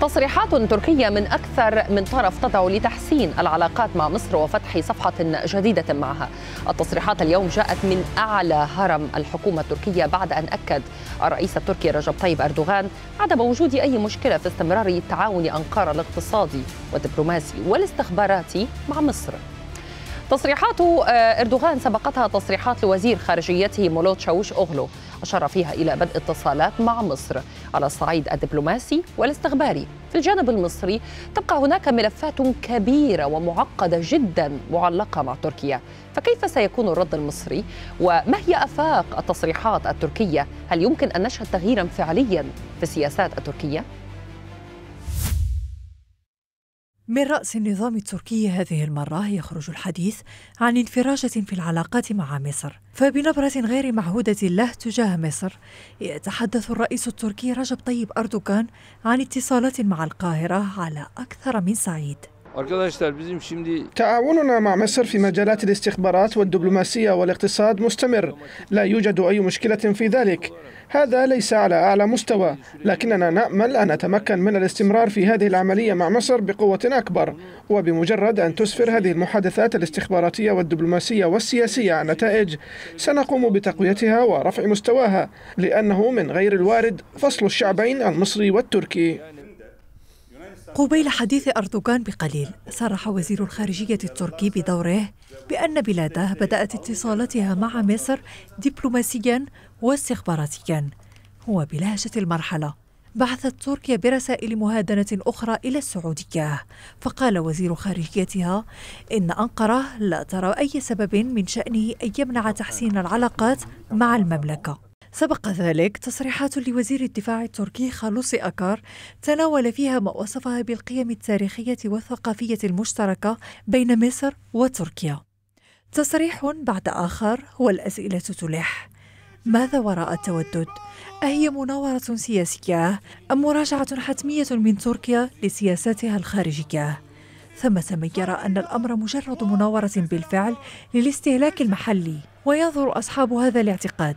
تصريحات تركية من أكثر من طرف تدعو لتحسين العلاقات مع مصر وفتح صفحة جديدة معها التصريحات اليوم جاءت من أعلى هرم الحكومة التركية بعد أن أكد الرئيس التركي رجب طيب أردوغان عدم وجود أي مشكلة في استمرار تعاون أنقرة الاقتصادي والدبلوماسي والاستخباراتي مع مصر تصريحات آه، أردوغان سبقتها تصريحات لوزير خارجيته مولود شاوش أغلو أشار فيها إلى بدء اتصالات مع مصر على الصعيد الدبلوماسي والاستخباري في الجانب المصري تبقى هناك ملفات كبيرة ومعقدة جدا معلقة مع تركيا فكيف سيكون الرد المصري وما هي أفاق التصريحات التركية هل يمكن أن نشهد تغييرا فعليا في السياسات التركية؟ من رأس النظام التركي هذه المرة يخرج الحديث عن انفراجة في العلاقات مع مصر فبنبرة غير معهودة له تجاه مصر يتحدث الرئيس التركي رجب طيب أردوغان عن اتصالات مع القاهرة على أكثر من صعيد تعاوننا مع مصر في مجالات الاستخبارات والدبلوماسية والاقتصاد مستمر لا يوجد أي مشكلة في ذلك هذا ليس على أعلى مستوى لكننا نأمل أن نتمكن من الاستمرار في هذه العملية مع مصر بقوة أكبر وبمجرد أن تسفر هذه المحادثات الاستخباراتية والدبلوماسية والسياسية عن نتائج سنقوم بتقويتها ورفع مستواها لأنه من غير الوارد فصل الشعبين المصري والتركي قبيل حديث أردوغان بقليل صرح وزير الخارجية التركي بدوره بأن بلاده بدأت اتصالاتها مع مصر دبلوماسيا واستخباراتيا وبلهجة المرحلة بعثت تركيا برسائل مهادنة أخرى إلى السعودية فقال وزير خارجيتها إن أنقرة لا ترى أي سبب من شأنه أن يمنع تحسين العلاقات مع المملكة سبق ذلك تصريحات لوزير الدفاع التركي خالوسي أكار تناول فيها ما وصفها بالقيم التاريخية والثقافية المشتركة بين مصر وتركيا تصريح بعد آخر هو الأسئلة تلح ماذا وراء التودد؟ أهي مناورة سياسية أم مراجعة حتمية من تركيا لسياساتها الخارجية؟ ثمة من يرى أن الأمر مجرد مناورة بالفعل للاستهلاك المحلي وينظر أصحاب هذا الاعتقاد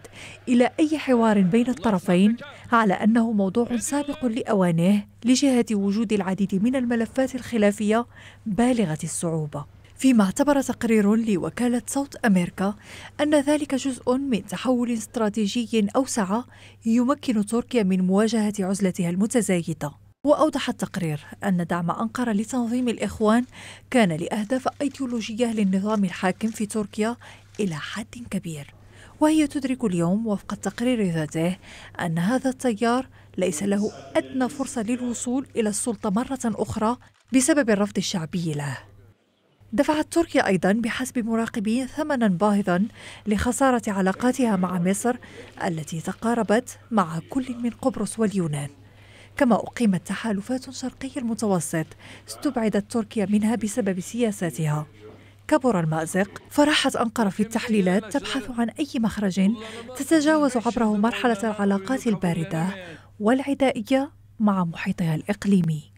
إلى أي حوار بين الطرفين على أنه موضوع سابق لأوانه لجهة وجود العديد من الملفات الخلافية بالغة الصعوبة فيما اعتبر تقرير لوكالة صوت أمريكا أن ذلك جزء من تحول استراتيجي أوسع يمكن تركيا من مواجهة عزلتها المتزايدة وأوضح التقرير أن دعم أنقرة لتنظيم الإخوان كان لأهداف أيديولوجية للنظام الحاكم في تركيا إلى حد كبير وهي تدرك اليوم وفق التقرير ذاته أن هذا التيار ليس له أدنى فرصة للوصول إلى السلطة مرة أخرى بسبب الرفض الشعبي له دفعت تركيا أيضا بحسب مراقبين ثمنا باهظا لخسارة علاقاتها مع مصر التي تقاربت مع كل من قبرص واليونان كما أقيمت تحالفات شرقي المتوسط استبعدت تركيا منها بسبب سياساتها كبر المأزق فراحت أنقرة في التحليلات تبحث عن أي مخرج تتجاوز عبره مرحلة العلاقات الباردة والعدائية مع محيطها الإقليمي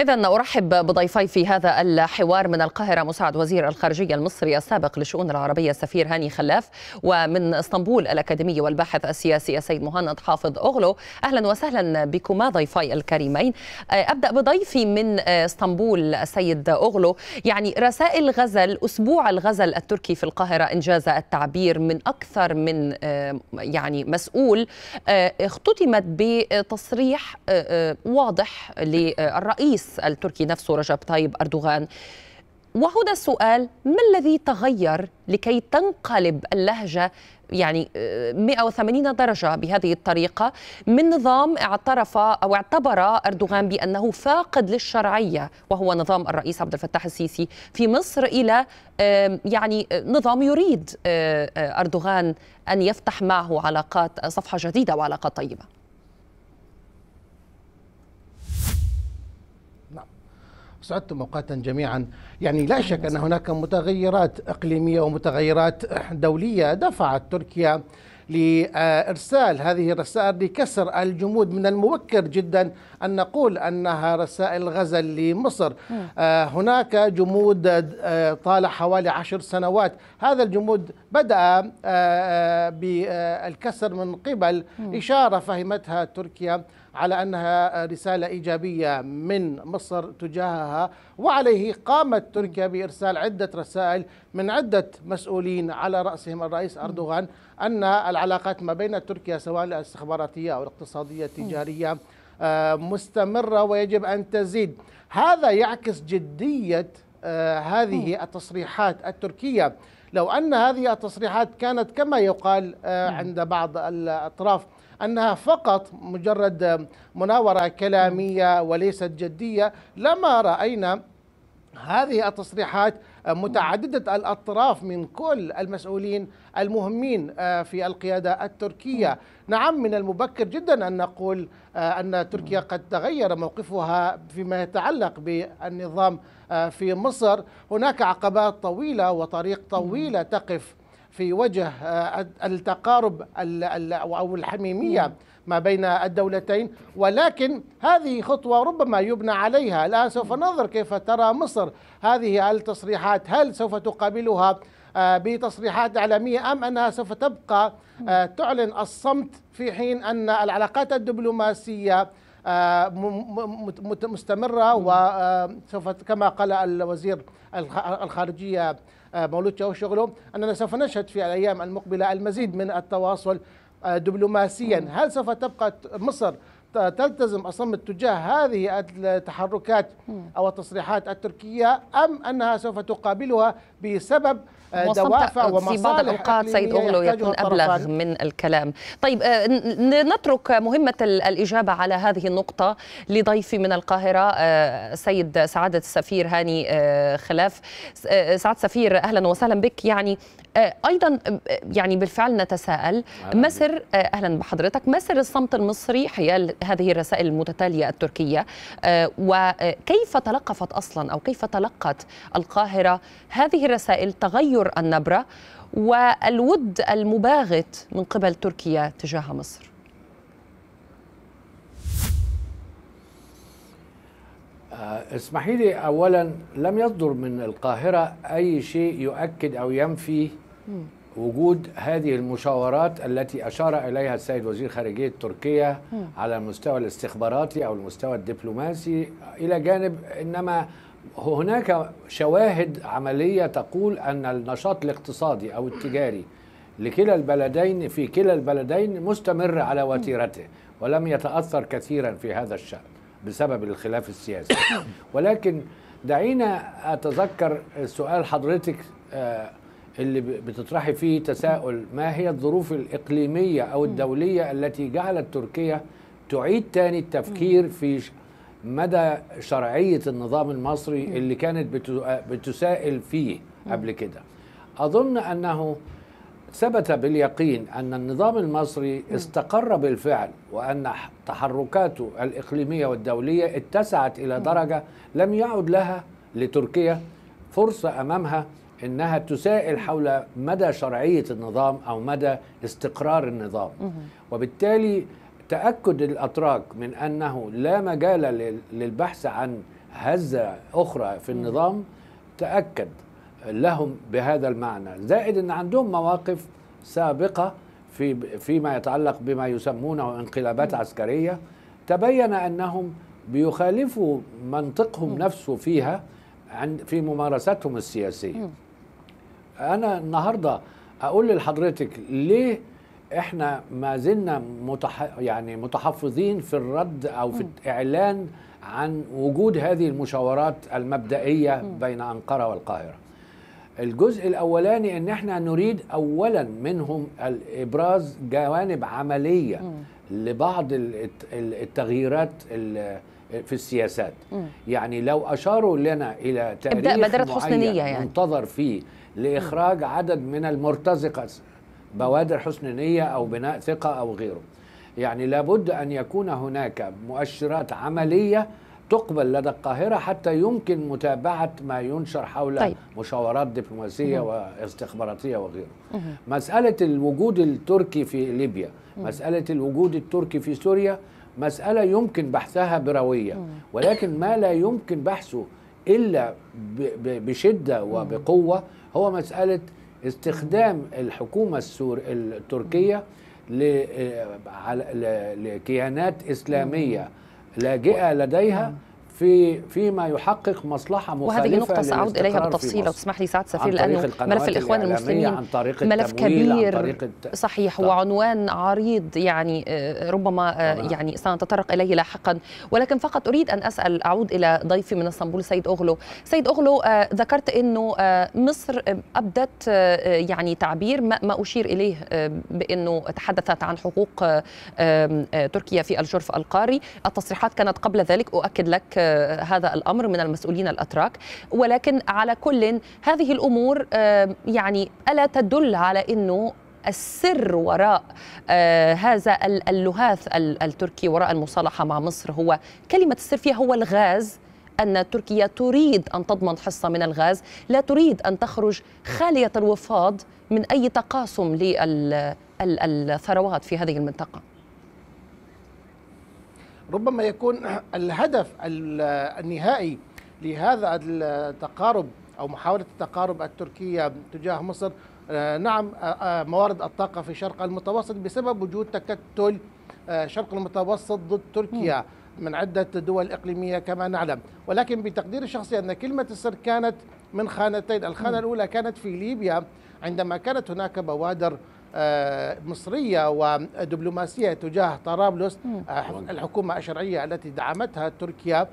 إذا أرحب بضيفي في هذا الحوار من القاهرة مساعد وزير الخارجية المصري السابق للشؤون العربية السفير هاني خلاف ومن اسطنبول الأكاديمي والباحث السياسي السيد مهند حافظ أغلو أهلا وسهلا بكما ضيفي الكريمين آه، أبدأ بضيفي من آه، اسطنبول السيد أغلو يعني رسائل غزل أسبوع الغزل التركي في القاهرة إنجاز التعبير من أكثر من آه، يعني مسؤول اختتمت بتصريح واضح للرئيس الرئيس التركي نفسه رجب طيب أردوغان وهنا السؤال ما الذي تغير لكي تنقلب اللهجة يعني 180 آه، درجة بهذه الطريقة من نظام اعترف أو اعتبر أردوغان بأنه فاقد للشرعية وهو نظام الرئيس عبد الفتاح السيسي في مصر إلى يعني آه، نظام يريد آه، أردوغان أن يفتح معه علاقات صفحة جديدة وعلاقات طيبة سعدتم اوقاتا جميعا يعني لا شك ان هناك متغيرات اقليميه ومتغيرات دوليه دفعت تركيا لارسال هذه الرسائل لكسر الجمود من المبكر جدا ان نقول انها رسائل غزل لمصر آه، هناك جمود آه، طال حوالي عشر سنوات هذا الجمود بدا آه، بالكسر من قبل اشاره فهمتها تركيا على أنها رسالة إيجابية من مصر تجاهها وعليه قامت تركيا بإرسال عدة رسائل من عدة مسؤولين على رأسهم الرئيس أردوغان أن العلاقات ما بين تركيا سواء الاستخباراتية أو الاقتصادية التجارية آه، مستمرة ويجب أن تزيد هذا يعكس جدية آه، هذه التصريحات التركية لو أن هذه التصريحات كانت كما يقال آه، عند بعض الأطراف أنها فقط مجرد مناورة كلامية وليست جدية لما رأينا هذه التصريحات متعددة الأطراف من كل المسؤولين المهمين آه، في القيادة التركية نعم من المبكر جدا أن نقول آه، أن تركيا قد تغير موقفها فيما يتعلق بالنظام آه، في مصر هناك عقبات طويلة وطريق طويلة تقف في وجه آه، التقارب او الحميميه ما بين الدولتين ولكن هذه خطوه ربما يبنى عليها الان سوف ننظر كيف ترى مصر هذه التصريحات هل سوف تقابلها آه، بتصريحات إعلامية أم أنها سوف تبقى آه، تعلن الصمت في حين أن العلاقات الدبلوماسية مستمرة وسوف كما قال الوزير الخارجية آه، مولوتشا وشغله أننا سوف نشهد في الأيام المقبلة المزيد من التواصل آه، دبلوماسيا هل سوف تبقى مصر تلتزم الصمت تجاه هذه التحركات أو التصريحات التركية أم أنها سوف تقابلها بسبب آه، دوافع ومصالح في بعض الأوقات سيد أغلو يكون أبلغ من الكلام طيب آه، نترك مهمة الإجابة على هذه النقطة لضيفي من القاهرة آه، سيد سعادة السفير هاني خلاف سعادة السفير أهلا وسهلا بك يعني آه، ايضا آه، يعني بالفعل نتساءل آه، نعم. مصر اهلا بحضرتك مصر الصمت المصري حيال هذه الرسائل المتتاليه التركيه وكيف تلقفت اصلا او كيف تلقت القاهره هذه الرسائل تغير النبره والود المباغت من قبل تركيا تجاه مصر اسمحي لي اولا لم يصدر من القاهره اي شيء يؤكد او ينفي وجود هذه المشاورات التي أشار إليها السيد وزير خارجية تركيا على المستوى الاستخباراتي أو المستوى الدبلوماسي إلى جانب إنما هناك شواهد عملية تقول أن النشاط الاقتصادي أو التجاري لكلا البلدين في كلا البلدين مستمر على وتيرته ولم يتأثر كثيرا في هذا الشأن بسبب الخلاف السياسي ولكن دعينا أتذكر سؤال حضرتك آه، اللي بتطرحي فيه تساؤل ما هي الظروف الإقليمية أو الدولية التي جعلت تركيا تعيد تاني التفكير في مدى شرعية النظام المصري اللي كانت بتسائل فيه قبل كده أظن أنه ثبت باليقين أن النظام المصري استقر بالفعل وأن تحركاته الإقليمية والدولية اتسعت إلى درجة لم يعد لها لتركيا فرصة أمامها انها تسائل حول مدى شرعيه النظام او مدى استقرار النظام وبالتالي تاكد الاتراك من انه لا مجال للبحث عن هزه اخرى في النظام تاكد لهم بهذا المعنى زائد ان عندهم مواقف سابقه في فيما يتعلق بما يسمونه انقلابات عسكريه تبين انهم بيخالفوا منطقهم نفسه فيها عن في ممارستهم السياسيه انا النهارده اقول لحضرتك ليه احنا ما زلنا متح... يعني متحفظين في الرد او في الاعلان عن وجود هذه المشاورات المبدئيه بين انقره والقاهره الجزء الاولاني ان احنا نريد اولا منهم ابراز جوانب عمليه لبعض التغييرات في السياسات يعني لو اشاروا لنا الى تاريخ بدرت حسن حسنيه يعني منتظر فيه لاخراج عدد من المرتزقه بوادر حسن نيه او بناء ثقه او غيره يعني لابد ان يكون هناك مؤشرات عمليه تقبل لدى القاهرة حتى يمكن متابعة ما ينشر حول طيب. مشاورات دبلوماسية واستخباراتية وغيره مه. مسألة الوجود التركي في ليبيا مه. مسألة الوجود التركي في سوريا مسألة يمكن بحثها بروية مه. ولكن ما لا يمكن بحثه الا بشده وبقوه هو مساله استخدام الحكومه السور التركيه آه، لكيانات اسلاميه لاجئه لديها في فيما يحقق مصلحه مخالفه وهذه نقطه ساعود اليها بالتفصيل لو تسمح لي سعاده سفير لانه ملف الاخوان المسلمين عن طريق ملف كبير عن طريق صحيح وعنوان عريض يعني آه، ربما آه، يعني سنتطرق اليه لاحقا ولكن فقط اريد ان اسال اعود الى ضيفي من اسطنبول سيد اغلو سيد اغلو آه، ذكرت انه مصر ابدت يعني تعبير ما اشير اليه بانه تحدثت عن حقوق تركيا في الجرف القاري التصريحات كانت قبل ذلك اؤكد لك آه، هذا الامر من المسؤولين الاتراك ولكن على كل هذه الامور آه، يعني الا تدل على انه السر وراء آه هذا اللهاث التركي وراء المصالحه مع مصر هو كلمه السر فيها هو الغاز ان تركيا تريد ان تضمن حصه من الغاز لا تريد ان تخرج خاليه الوفاض من اي تقاسم للثروات في هذه المنطقه ربما يكون الهدف النهائي لهذا التقارب أو محاولة التقارب التركية تجاه مصر آه، نعم آه، آه، موارد الطاقة في شرق المتوسط بسبب وجود تكتل شرق المتوسط ضد تركيا من عدة دول إقليمية كما نعلم ولكن بتقدير الشخصي أن كلمة السر كانت من خانتين الخانة الأولى كانت في ليبيا عندما كانت هناك بوادر مصرية ودبلوماسية تجاه طرابلس آه، الحكومة الشرعية التي دعمتها تركيا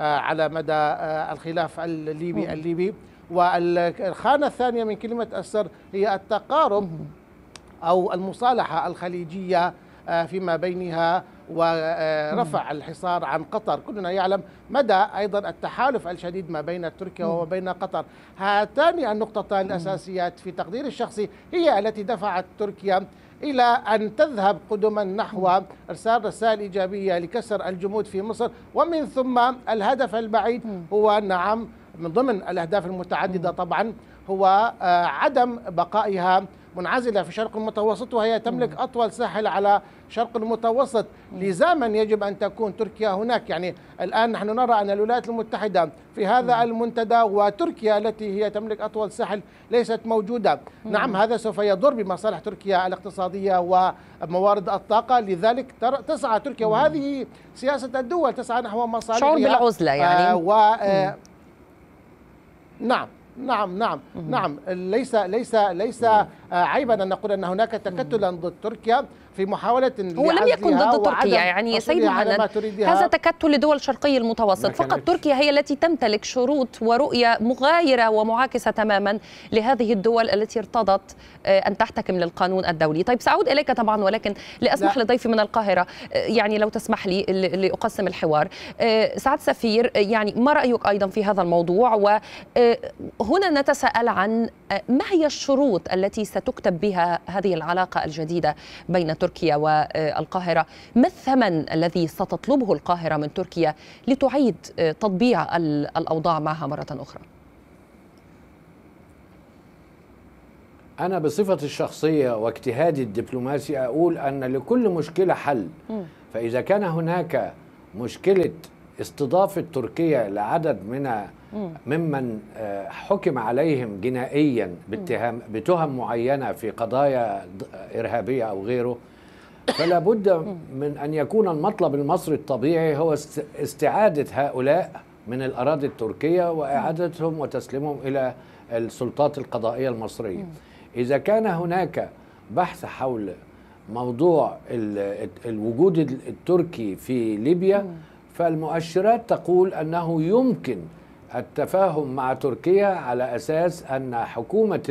آه، على مدى آه، الخلاف الليبي الليبي والخانة الثانية من كلمة السر هي التقارب أو المصالحة الخليجية فيما بينها ورفع الحصار عن قطر كلنا يعلم مدى أيضا التحالف الشديد ما بين تركيا وبين قطر هاتان النقطتان الأساسيات في تقدير الشخصي هي التي دفعت تركيا إلى أن تذهب قدما نحو إرسال رسائل إيجابية لكسر الجمود في مصر ومن ثم الهدف البعيد هو نعم من ضمن الأهداف المتعددة طبعا هو آه، عدم بقائها منعزلة في شرق المتوسط وهي تملك أطول ساحل على شرق المتوسط لزاما يجب أن تكون تركيا هناك يعني الآن نحن نرى أن الولايات المتحدة في هذا المنتدى وتركيا التي هي تملك أطول ساحل ليست موجودة نعم هذا سوف يضر بمصالح تركيا الاقتصادية وموارد الطاقة لذلك تسعى تركيا وهذه سياسة الدول تسعى نحو مصالحها شعور بالعزلة يعني آه، و آه، نعم نعم نعم نعم ليس ليس ليس آه، عيبا ان نقول ان هناك تكتلا ضد تركيا في محاولة هو لم يكن ضد تركيا يعني يا سيد مهند هذا تكتل لدول الشرقي المتوسط فقط تركيا هي التي تمتلك شروط ورؤية مغايرة ومعاكسة تماما لهذه الدول التي ارتضت آه، أن تحتكم للقانون الدولي طيب سأعود إليك طبعا ولكن لأسمح لا. لضيفي من القاهرة آه، يعني لو تسمح لي لأقسم الحوار آه، سعد سفير يعني ما رأيك أيضا في هذا الموضوع وهنا نتساءل عن ما هي الشروط التي ستكتب بها هذه العلاقة الجديدة بين تركيا والقاهرة ما الثمن الذي ستطلبه القاهرة من تركيا لتعيد تطبيع الأوضاع معها مرة أخرى؟ أنا بصفتي الشخصية واجتهادي الدبلوماسي أقول أن لكل مشكلة حل فإذا كان هناك مشكلة استضافة تركيا لعدد من ممن آه، حكم عليهم جنائيا باتهام بتهم معينة في قضايا إرهابية أو غيره فلا بد من أن يكون المطلب المصري الطبيعي هو استعادة هؤلاء من الأراضي التركية وإعادتهم وتسليمهم إلى السلطات القضائية المصرية إذا كان هناك بحث حول موضوع الوجود التركي في ليبيا فالمؤشرات تقول أنه يمكن التفاهم مع تركيا على أساس أن حكومة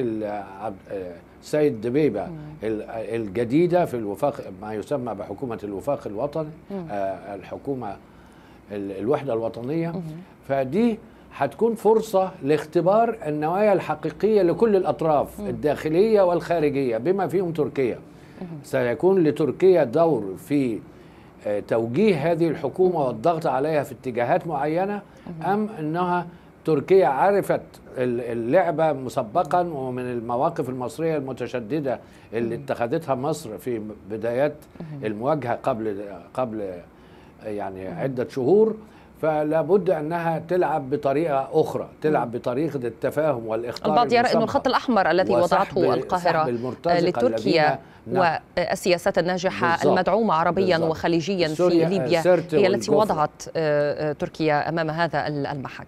سيد دبيبة نعم. الجديدة في الوفاق ما يسمى بحكومة الوفاق الوطني آه، الحكومة الوحدة الوطنية فدي هتكون فرصة لاختبار النوايا الحقيقية لكل الأطراف الداخلية والخارجية بما فيهم تركيا سيكون لتركيا دور في آه، توجيه هذه الحكومة والضغط عليها في اتجاهات معينة أم أنها تركيا عرفت اللعبة مسبقا ومن المواقف المصرية المتشددة اللي اتخذتها مصر في بدايات المواجهة قبل قبل يعني عدة شهور فلا بد انها تلعب بطريقه اخرى تلعب بطريقه التفاهم والاختلاط البعض يرى انه الخط الاحمر الذي وضعته القاهره لتركيا نعم. والسياسات الناجحه بالزبط. المدعومه عربيا بالزبط. وخليجيا في ليبيا هي التي وضعت آه، آه، تركيا امام هذا المحك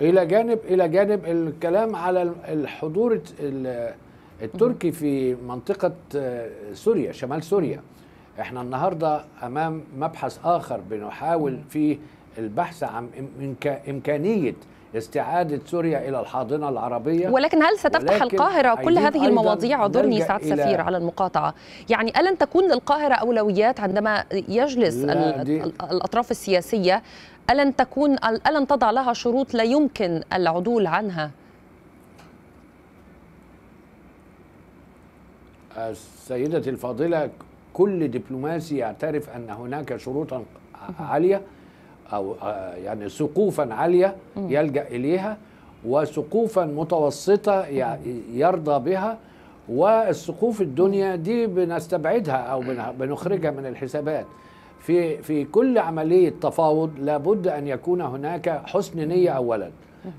الى جانب الى جانب الكلام على الحضور التركي في منطقه آه، سوريا شمال سوريا احنا النهارده امام مبحث اخر بنحاول فيه البحث عن امكانيه استعادة سوريا إلى الحاضنة العربية ولكن هل ستفتح ولكن القاهرة كل هذه المواضيع عذرني سعد سفير على المقاطعة يعني ألن تكون للقاهرة أولويات عندما يجلس الأطراف السياسية ألن تكون ألن تضع لها شروط لا يمكن العدول عنها السيدة الفاضلة كل دبلوماسي يعترف أن هناك شروطا عالية او آه، يعني سقوفا عاليه يلجا اليها وسقوفا متوسطه يرضى بها والسقوف الدنيا دي بنستبعدها او بنخرجها من الحسابات في في كل عمليه تفاوض لابد ان يكون هناك حسن نيه اولا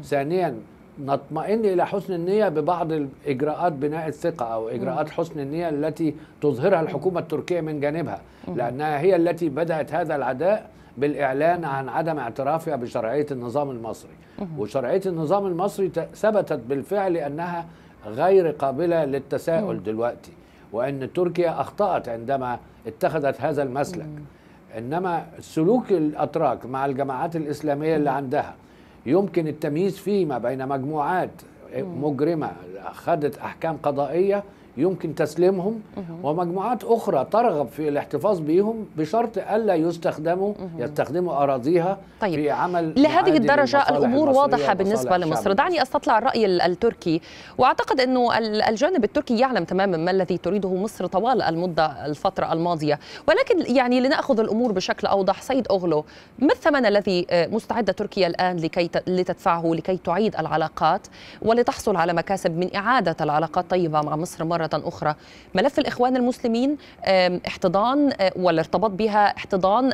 ثانيا نطمئن الى حسن النيه ببعض اجراءات بناء الثقه او اجراءات حسن النيه التي تظهرها الحكومه التركيه من جانبها لانها هي التي بدات هذا العداء بالإعلان عن عدم اعترافها بشرعية النظام المصري وشرعية النظام المصري ثبتت بالفعل أنها غير قابلة للتساؤل دلوقتي وأن تركيا أخطأت عندما اتخذت هذا المسلك إنما سلوك الأتراك مع الجماعات الإسلامية اللي عندها يمكن التمييز فيه ما بين مجموعات مجرمة أخذت أحكام قضائية يمكن تسليمهم ومجموعات أخرى ترغب في الاحتفاظ بهم بشرط ألا يستخدموا يستخدموا أراضيها طيب. في عمل لهذه الدرجة الأمور واضحة بالنسبة لمصر دعني أستطلع الرأي التركي وأعتقد أنه الجانب التركي يعلم تماما ما الذي تريده مصر طوال المدة الفترة الماضية ولكن يعني لنأخذ الأمور بشكل أوضح سيد أغلو ما الثمن الذي آه، مستعدة تركيا الآن لكي لتدفعه لكي تعيد العلاقات ولتحصل على مكاسب من إعادة العلاقات طيبة مع مصر مرة مرة أخرى ملف الإخوان المسلمين احتضان آه، والارتباط بها احتضان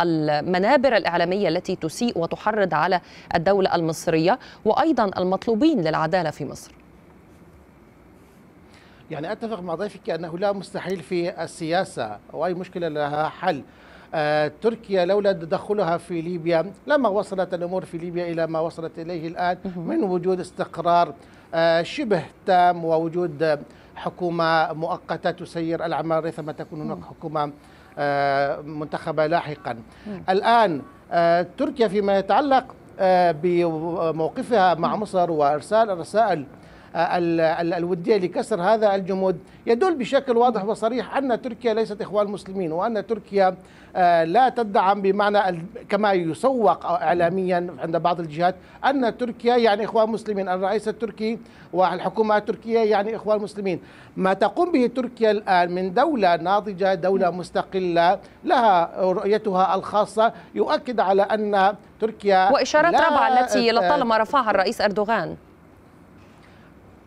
المنابر الإعلامية التي تسيء وتحرض على الدولة المصرية وأيضا المطلوبين للعدالة في مصر يعني أتفق مع ضيفك أنه لا مستحيل في السياسة وأي مشكلة لها حل آه، تركيا لولا تدخلها في ليبيا لما وصلت الامور في ليبيا الى ما وصلت اليه الان من وجود استقرار آه، شبه تام ووجود حكومة مؤقتة تسير الأعمال ريثما تكون هناك حكومة آه، منتخبة لاحقا الآن آه، تركيا فيما يتعلق بموقفها مع مصر وإرسال الرسائل آه، الودية لكسر هذا الجمود يدل بشكل واضح وصريح أن تركيا ليست إخوان مسلمين وأن تركيا آه، لا تدعم بمعنى كما يسوق إعلاميا عند بعض الجهات أن تركيا يعني إخوان مسلمين الرئيس التركي والحكومة التركية يعني إخوان مسلمين ما تقوم به تركيا الآن من دولة ناضجة دولة مستقلة لها رؤيتها الخاصة يؤكد على أن تركيا وإشارات رابعة التي لطالما رفعها الرئيس أردوغان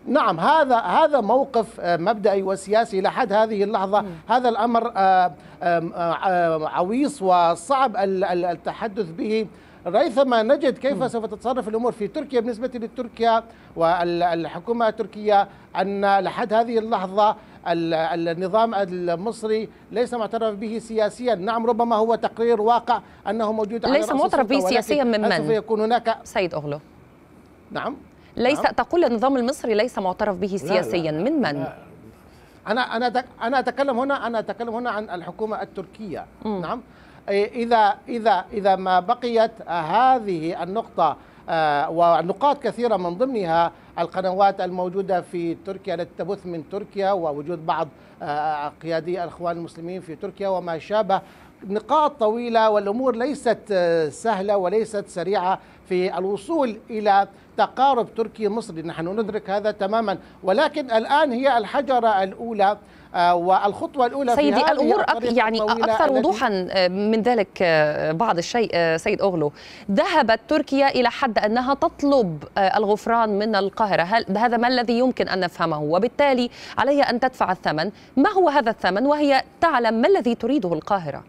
نعم هذا هذا موقف آه، مبدئي وسياسي لحد هذه اللحظه هذا الامر آه، آه، عويص وصعب التحدث به ريثما نجد كيف سوف تتصرف الامور في تركيا بالنسبه لتركيا والحكومه التركيه ان لحد هذه اللحظه النظام المصري ليس معترف به سياسيا نعم ربما هو تقرير واقع انه موجود على ليس معترف به سياسيا من من؟ سوف يكون هناك سيد اغلو نعم ليس نعم. تقول النظام المصري ليس معترف به سياسيا لا لا. من من؟ انا انا انا اتكلم هنا انا اتكلم هنا عن الحكومه التركيه م. نعم إيه، اذا اذا اذا ما بقيت آه، هذه النقطه آه، ونقاط كثيره من ضمنها القنوات الموجوده في تركيا التي تبث من تركيا ووجود بعض آه، قيادي الاخوان المسلمين في تركيا وما شابه نقاط طويله والامور ليست سهله وليست سريعه في الوصول الى تقارب تركي مصري نحن ندرك هذا تماما ولكن الآن هي الحجرة الأولى آه، والخطوة الأولى سيدي في الأمور أك... يعني أكثر وضوحا آه، من ذلك آه، بعض الشيء سيد أغلو ذهبت تركيا إلى حد أنها تطلب الغفران من القاهرة هل هذا ما الذي يمكن أن نفهمه وبالتالي عليها أن تدفع الثمن ما هو هذا الثمن وهي تعلم ما الذي تريده القاهرة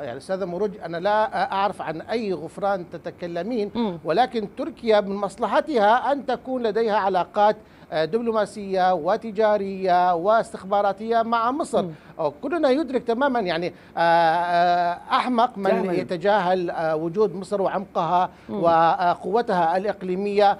يعني استاذه مروج انا لا اعرف عن اي غفران تتكلمين ولكن تركيا من مصلحتها ان تكون لديها علاقات آه، دبلوماسية وتجارية واستخباراتية مع مصر أو كلنا يدرك تماما يعني آه، آه، أحمق من جميل. يتجاهل وجود مصر وعمقها مم. وقوتها الإقليمية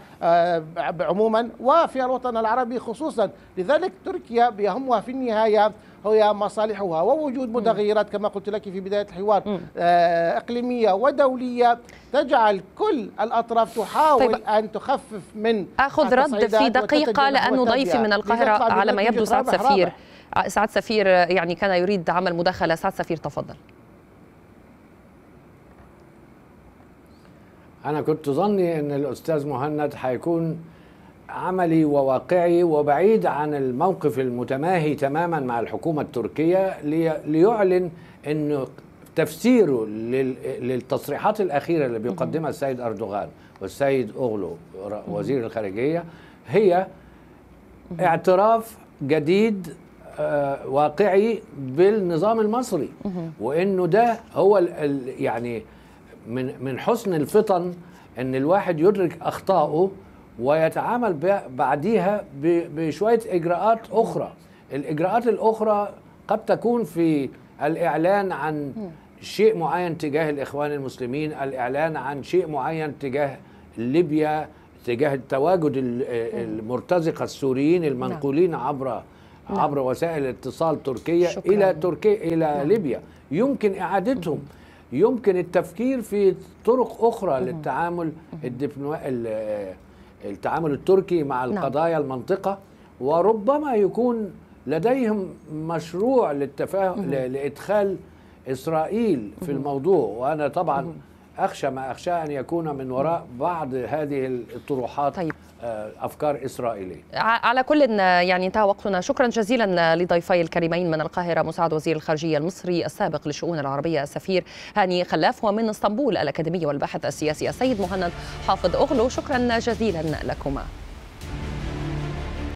عموما وفي الوطن العربي خصوصا لذلك تركيا بيهمها في النهاية هي مصالحها ووجود متغيرات كما قلت لك في بداية الحوار آه، إقليمية ودولية تجعل كل الأطراف تحاول طيب. أن تخفف من أخذ رد في دقيقة لأنه ضيفي من القاهرة على ما يبدو آه، سعد سفير سعد آه، سفير يعني كان يريد عمل مداخلة سعد سفير تفضل أنا كنت ظني أن الأستاذ مهند حيكون عملي وواقعي وبعيد عن الموقف المتماهي تماما مع الحكومة التركية ليعلن أن تفسيره للتصريحات الأخيرة اللي بيقدمها السيد أردوغان والسيد أغلو وزير الخارجية هي اعتراف جديد آه، واقعي بالنظام المصري وانه ده هو يعني من من حسن الفطن ان الواحد يدرك اخطائه ويتعامل بعديها بشوية إجراءات أخرى الإجراءات الأخرى قد تكون في الإعلان عن شيء معين تجاه الإخوان المسلمين الإعلان عن شيء معين تجاه ليبيا تجاه التواجد المرتزقة السوريين المنقولين نعم. عبر نعم. عبر وسائل اتصال تركيا شكرا. الى تركيا الى نعم. ليبيا يمكن اعادتهم يمكن التفكير في طرق اخرى للتعامل الدبلوماسي التعامل التركي مع نعم. القضايا المنطقة وربما يكون لديهم مشروع للتفاهم لإدخال إسرائيل في الموضوع وأنا طبعا أخشى ما أخشى أن يكون من وراء بعض هذه الطروحات طيب. آه، افكار اسرائيليه. على كل يعني انتهى وقتنا، شكرا جزيلا لضيفي الكريمين من القاهره مساعد وزير الخارجيه المصري السابق للشؤون العربيه السفير هاني خلاف ومن اسطنبول الاكاديمي والباحث السياسي السيد مهند حافظ اغلو، شكرا جزيلا لكما.